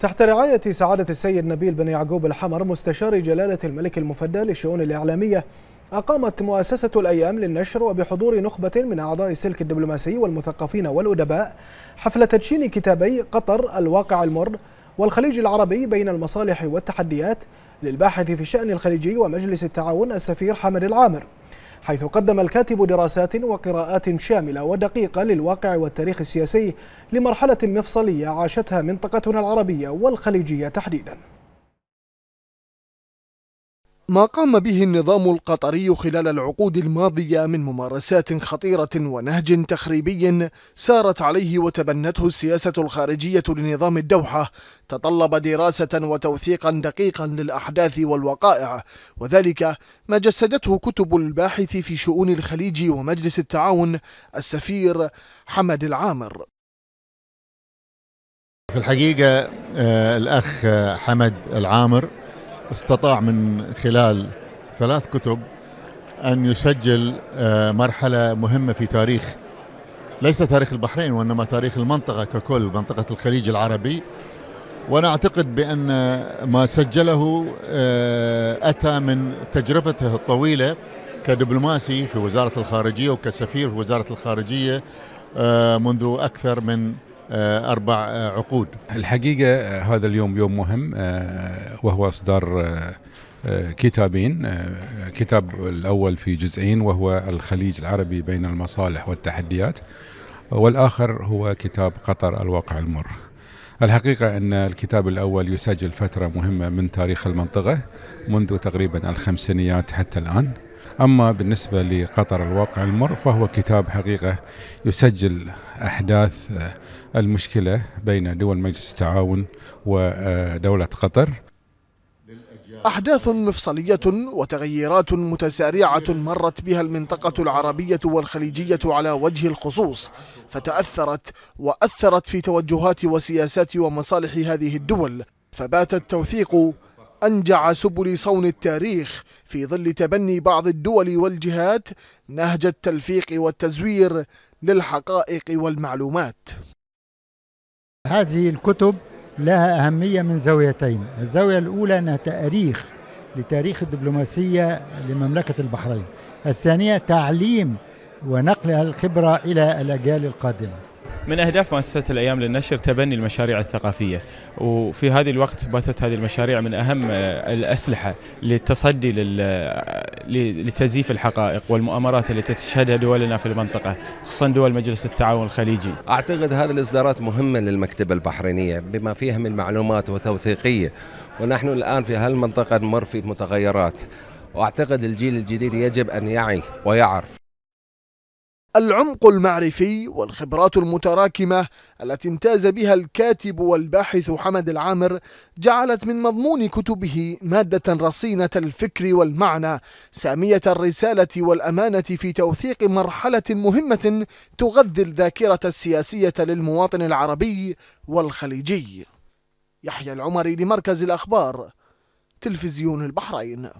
تحت رعاية سعادة السيد نبيل بن يعقوب الحمر مستشار جلالة الملك المفدى للشؤون الإعلامية أقامت مؤسسة الأيام للنشر وبحضور نخبة من أعضاء السلك الدبلوماسي والمثقفين والأدباء حفل تدشين كتابي قطر الواقع المر والخليج العربي بين المصالح والتحديات للباحث في الشأن الخليجي ومجلس التعاون السفير حمد العامر حيث قدم الكاتب دراسات وقراءات شاملة ودقيقة للواقع والتاريخ السياسي لمرحلة مفصلية عاشتها منطقتنا العربية والخليجية تحديداً ما قام به النظام القطري خلال العقود الماضية من ممارسات خطيرة ونهج تخريبي سارت عليه وتبنته السياسة الخارجية لنظام الدوحة تطلب دراسة وتوثيقا دقيقا للأحداث والوقائع وذلك ما جسدته كتب الباحث في شؤون الخليج ومجلس التعاون السفير حمد العامر في الحقيقة آه، الأخ حمد العامر استطاع من خلال ثلاث كتب أن يسجل آه، مرحلة مهمة في تاريخ ليس تاريخ البحرين وإنما تاريخ المنطقة ككل منطقة الخليج العربي وأنا أعتقد بأن ما سجله آه، أتى من تجربته الطويلة كدبلوماسي في وزارة الخارجية وكسفير في وزارة الخارجية آه، منذ أكثر من آه، أربع آه، عقود الحقيقة آه، هذا اليوم يوم مهم وهو إصدار كتابين كتاب الأول في جزئين وهو الخليج العربي بين المصالح والتحديات والآخر هو كتاب قطر الواقع المر الحقيقة أن الكتاب الأول يسجل فترة مهمة من تاريخ المنطقة منذ تقريبا الخمسينيات حتى الآن أما بالنسبة لقطر الواقع المر فهو كتاب حقيقة يسجل أحداث آه، المشكلة بين دول مجلس التعاون ودولة آه، قطر أحداث مفصلية وتغيرات متسارعة مرت بها المنطقة العربية والخليجية على وجه الخصوص فتأثرت وأثرت في توجهات وسياسات ومصالح هذه الدول فبات التوثيق أنجع سبل صون التاريخ في ظل تبني بعض الدول والجهات نهج التلفيق والتزوير للحقائق والمعلومات هذه الكتب لها أهمية من زاويتين الزاوية الأولى أنها تاريخ لتاريخ الدبلوماسية لمملكة البحرين الثانية تعليم ونقل الخبرة إلى الأجيال القادمة من أهداف مؤسسة الأيام للنشر تبني المشاريع الثقافية وفي هذه الوقت باتت هذه المشاريع من أهم آه، الأسلحة للتصدي آه، لتزييف الحقائق والمؤامرات التي تشهدها دولنا في المنطقة خصوصا دول مجلس التعاون الخليجي أعتقد هذه الإصدارات مهمة للمكتبة البحرينية بما فيها من معلومات وتوثيقية ونحن الآن في هالمنطقة نمر في متغيرات وأعتقد الجيل الجديد يجب أن يعي ويعرف العمق المعرفي والخبرات المتراكمة التي امتاز بها الكاتب والباحث حمد العامر جعلت من مضمون كتبه مادة رصينة الفكر والمعنى سامية الرسالة والأمانة في توثيق مرحلة مهمة تغذي الذاكرة السياسية للمواطن العربي والخليجي. يحيى العمري لمركز الأخبار تلفزيون البحرين